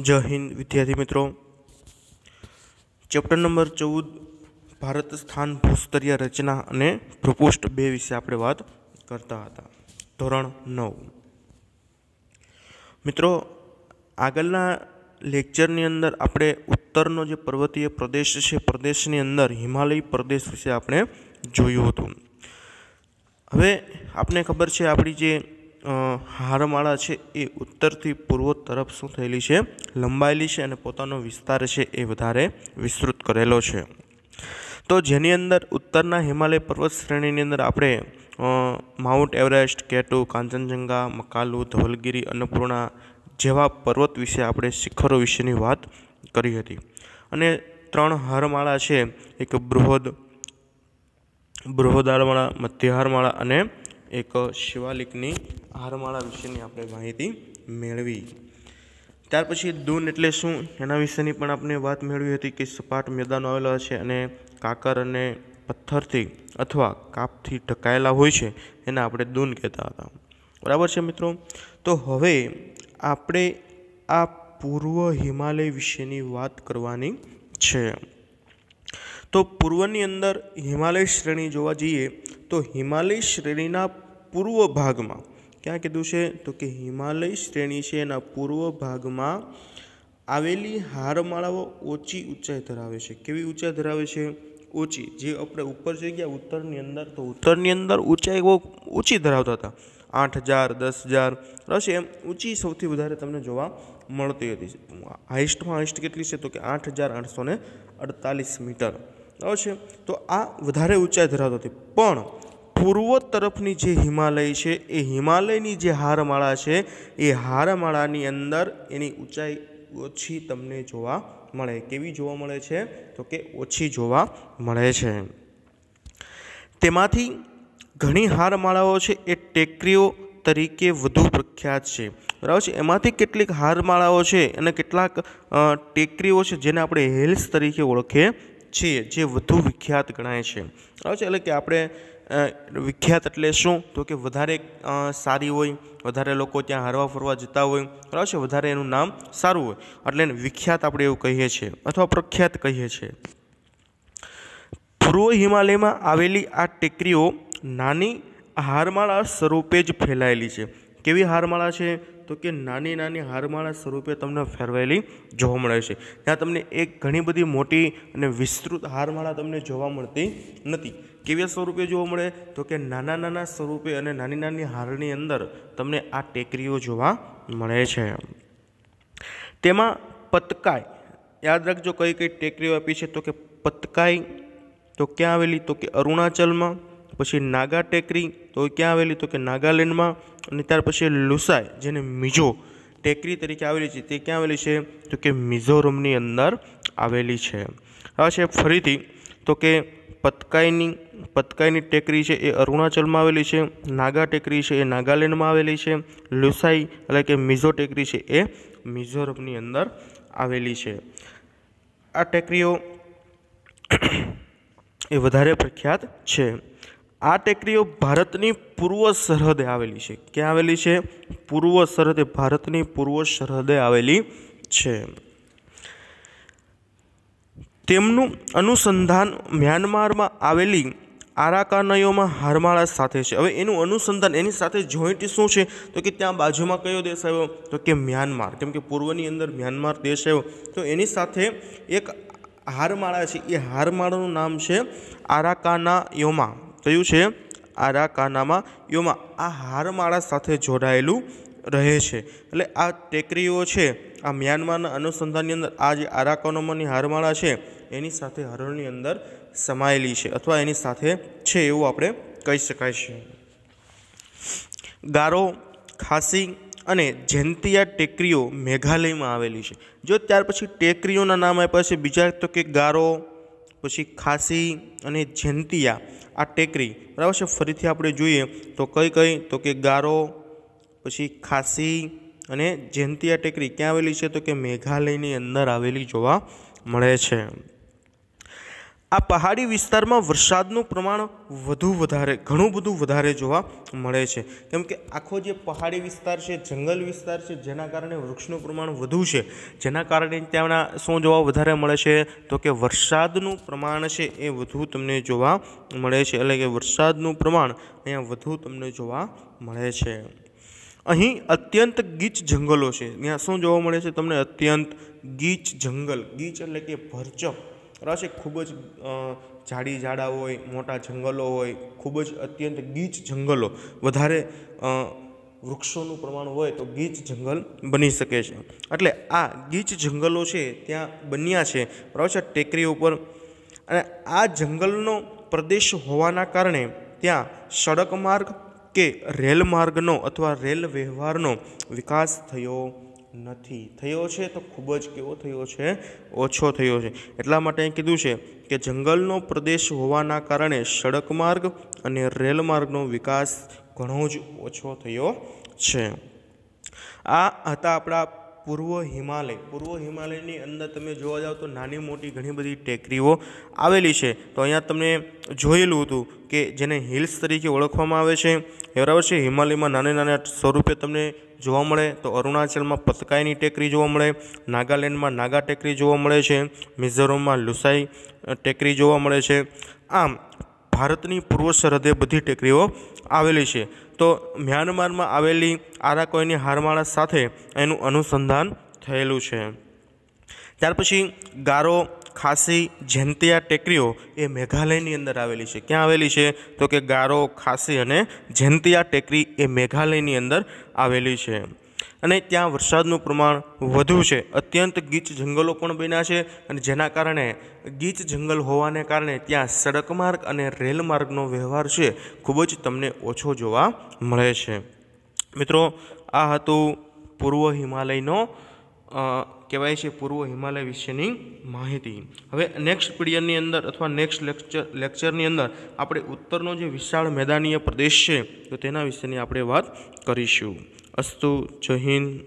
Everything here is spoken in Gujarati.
જય હિન્દ વિદ્યાર્થી મિત્રો ચેપ્ટર નંબર ચૌદ ભારત સ્થાન ભૂસ્તરીય રચના અને પ્રપોસ્ટ બે વિશે આપણે વાત કરતા હતા ધોરણ નવ મિત્રો આગળના લેક્ચરની અંદર આપણે ઉત્તરનો જે પર્વતીય પ્રદેશ છે પ્રદેશની અંદર હિમાલય પ્રદેશ વિશે આપણે જોયું હતું હવે આપણે ખબર છે આપણી જે હારમાળા છે એ ઉત્તરથી પૂર્વ તરફ શું થયેલી છે લંબાયેલી છે અને પોતાનો વિસ્તાર છે એ વધારે વિસ્તૃત કરેલો છે તો જેની અંદર ઉત્તરના હિમાલય પર્વત શ્રેણીની અંદર આપણે Mount Everest K two Kanchenjunga Makalu Dhaulagiri Annapurna જેવા પર્વત વિશે આપણે શિખરો વિશેની વાત કરી હતી અને ત્રણ હારમાળા છે એક બૃહદ બૃહદારમાળા મધ્યહારમાળા અને એક શિવાલિકની હારમાળા વિશેની આપણે માહિતી મેળવી ત્યાર પછી દૂન એટલે શું એના વિશેની પણ આપણે વાત મેળવી હતી કે સપાટ મેદાનો આવેલા છે અને કાકર અને પથ્થરથી અથવા કાપથી ઢકાયેલા હોય છે એને આપણે દૂન કહેતા હતા બરાબર છે મિત્રો તો હવે આપણે આ પૂર્વ હિમાલય વિશેની વાત કરવાની છે તો પૂર્વની અંદર હિમાલય શ્રેણી જોવા જઈએ તો હિમાલય શ્રેણીના પૂર્વ ભાગમાં ક્યાં કીધું છે તો કે હિમાલય શ્રેણી છે એના પૂર્વ ભાગમાં આવેલી હારમાળાઓ ઓછી ઊંચાઈ ધરાવે છે કેવી ઊંચાઈ ધરાવે છે ઓછી જે આપણે ઉપર જઈ ગયા ઉત્તરની અંદર તો ઉત્તરની અંદર ઊંચાઈ બહુ ઓછી ધરાવતા હતા આઠ હજાર દસ હજાર હશે એમ ઊંચી સૌથી વધારે તમને જોવા મળતી હતી હાઈસ્ટમાં હાઈસ્ટ કેટલી છે તો કે આઠ હજાર આઠસો ને અડતાલીસ મીટર હશે તો આ વધારે ઊંચાઈ ધરાવતી હતી પણ પૂર્વ તરફની જે હિમાલય છે એ હિમાલયની જે હારમાળા છે એ હારમાળાની અંદર એની ઊંચાઈ ઓછી તમને જોવા મળે કેવી જોવા મળે છે તો કે ઓછી જોવા મળે છે તેમાંથી ઘણી હારમાળાઓ છે એ ટેકરીઓ તરીકે વધુ પ્રખ્યાત છે બરાબર છે એમાંથી કેટલીક હારમાળાઓ છે અને કેટલાક ટેકરીઓ છે જેને આપણે હિલ્સ તરીકે ઓળખીએ છીએ જે વધુ વિખ્યાત ગણાય છે બરાબર છે એટલે કે આપણે વિખ્યાત એટલે શું તો કે વધારે સારી હોય વધારે લોકો ત્યાં હરવા ફરવા જતા હોય બરાબર છે વધારે એનું નામ સારું હોય એટલે એને વિખ્યાત આપણે એવું કહીએ છીએ અથવા પ્રખ્યાત કહીએ છીએ પૂર્વ હિમાલયમાં આવેલી આ ટેકરીઓ નાની હારમાળા સ્વરૂપે જ ફેલાયેલી છે કેવી હારમાળા છે તો કે નાની નાની હારમાળા સ્વરૂપે તમને ફેરવાયેલી જોવા મળે છે ત્યાં તમને એક ઘણી બધી મોટી અને વિસ્તૃત હારમાળા તમને જોવા મળતી નથી કેવા સ્વરૂપે જોવા મળે તો કે નાના નાના સ્વરૂપે અને નાની નાની હારની અંદર તમને આ ટેકરીઓ જોવા મળે છે તેમાં પતકાય યાદ રાખજો કઈ કઈ ટેકરીઓ આપી છે તો કે પતકાઈ તો ક્યાં આવેલી તો કે અરુણાચલમાં પછી નાગા ટેકરી તો ક્યાં આવેલી તો કે નાગાલેન્ડમાં અને ત્યાર પછી લુસાઈ જેને મિઝો ટેકરી તરીકે આવેલી છે તે ક્યાં આવેલી છે તો કે મિઝોરમની અંદર આવેલી છે હવે છે ફરીથી તો કે પતકાઈની પતકાઈની ટેકરી છે એ અરુણાચલમાં આવેલી છે નાગા ટેકરી છે એ નાગાલેન્ડમાં આવેલી છે લુસાઈ એટલે કે મિઝો ટેકરી છે એ મિઝોરમની અંદર આવેલી છે આ ટેકરીઓ એ વધારે પ્રખ્યાત છે આ ટેકરીઓ ભારતની પૂર્વ સરહદે આવેલી છે ક્યાં આવેલી છે પૂર્વ સરહદે ભારતની પૂર્વ સરહદે આવેલી છે તેમનું અનુસંધાન મ્યાનમારમાં આવેલી આરાકાનયોમાં હારમાળા સાથે છે હવે એનું અનુસંધાન એની સાથે જોઈન્ટ શું છે તો કે ત્યાં બાજુમાં કયો દેશ આવ્યો તો કે મ્યાનમાર કેમ કે પૂર્વની અંદર મ્યાનમાર દેશ આવ્યો તો એની સાથે એક હારમાળા છે એ હારમાળાનું નામ છે આરાકાના યોમા કયું છે આરા કાનામાં યોમા આ હારમાળા સાથે જોડાયેલું રહે છે એટલે આ ટેકરીઓ છે આ મ્યાનમારના અનુસંધાનની અંદર આ જે આરાકોનોમોની હારમાળા છે એની સાથે હરણની અંદર સમાયેલી છે અથવા એની સાથે છે એવું આપણે કહી શકાય છે ગારો ખાસી અને જેન્તિયા ટેકરીઓ મેઘાલયમાં આવેલી છે જો ત્યાર પછી ટેકરીઓના નામ આપ્યા છે બીજા તો કે ગારો પછી ખાસી અને જેન્તિયા આ ટેકરી બરાબર છે ફરીથી આપણે જોઈએ તો કઈ કઈ તો કે ગારો પછી ખાસી અને જયંતિયા ટેકરી ક્યાં આવેલી છે તો કે મેઘાલયની અંદર આવેલી જોવા મળે છે આ પહાડી વિસ્તારમાં વરસાદનું પ્રમાણ વધુ વધારે ઘણું બધું વધારે જોવા મળે છે કેમ કે આખો જે પહાડી વિસ્તાર છે જંગલ વિસ્તાર છે જેના કારણે વૃક્ષનું પ્રમાણ વધુ છે જેના કારણે ત્યાંના શું જોવા વધારે મળે છે તો કે વરસાદનું પ્રમાણ છે એ વધુ તમને જોવા મળે છે એટલે કે વરસાદનું પ્રમાણ અહીંયા વધુ તમને જોવા મળે છે અહીં અત્યંત ગીચ જંગલો છે ત્યાં શું જોવા મળે છે તમને અત્યંત ગીચ જંગલ ગીચ એટલે કે ભરચક રસ ખૂબ જ ઝાડી ઝાડા હોય મોટા જંગલો હોય ખૂબ જ અત્યંત ગીચ જંગલો વધારે વૃક્ષોનું પ્રમાણ હોય તો ગીચ જંગલ બની શકે છે એટલે આ ગીચ જંગલો છે ત્યાં બન્યા છે બરાબર છે ટેકરી ઉપર અને આ જંગલનો પ્રદેશ હોવાના કારણે ત્યાં સડક માર્ગ કે રેલ માર્ગનો અથવા રેલ વ્યવહારનો વિકાસ થયો નથી થયો છે તો ખૂબ જ કેવો થયો છે ઓછો થયો છે એટલા માટે કીધું છે કે જંગલનો પ્રદેશ હોવાના કારણે સડક માર્ગ અને રેલ માર્ગનો વિકાસ ઘણો જ ઓછો થયો છે આ હતા આપણા પૂર્વ હિમાલય પૂર્વ હિમાલયની અંદર તમે જોવા જાઓ તો નાની મોટી ઘણી બધી ટેકરીઓ આવેલી છે તો અહીંયા તમને જોયેલું હતું કે જેને હિલ્સ તરીકે ઓળખવામાં આવે છે બરાબર છે હિમાલયમાં નાના નાના સ્વરૂપે તમને જોવા મળે તો અરુણાચલમાં પતકાઈની ટેકરી જોવા મળે નાગાલેન્ડમાં નાગા ટેકરી જોવા મળે છે મિઝોરમમાં લુસાઈ ટેકરી જોવા મળે છે આમ ભારતની પૂર્વ સરહદે બધી ટેકરીઓ આવેલી છે તો મ્યાનમારમાં આવેલી આરાકોઈની હારમાળા સાથે એનું અનુસંધાન થયેલું છે ત્યાર પછી ગારો ખાસી જેન્તિયા ટેકરીઓ એ મેઘાલયની અંદર આવેલી છે ક્યાં આવેલી છે તો કે ગારો ખાસી અને જેન્તિયા ટેકરી એ મેઘાલયની અંદર આવેલી છે અને ત્યાં વરસાદનું પ્રમાણ વધુ છે અત્યંત ગીચ જંગલો પણ બન્યા છે અને જેના કારણે ગીચ જંગલ હોવાને કારણે ત્યાં સડક માર્ગ અને રેલ માર્ગનો વ્યવહાર છે ખૂબ જ તમને ઓછો જોવા મળે છે મિત્રો આ હતું પૂર્વ હિમાલયનો કહેવાય છે પૂર્વ હિમાલય વિશેની માહિતી હવે નેક્સ્ટ પીરિયડની અંદર અથવા નેક્સ્ટ લેક્ચર લેક્ચરની અંદર આપણે ઉત્તરનો જે વિશાળ મેદાનીય પ્રદેશ છે તો તેના વિશેની આપણે વાત કરીશું અસ્તુ જય હિન્દ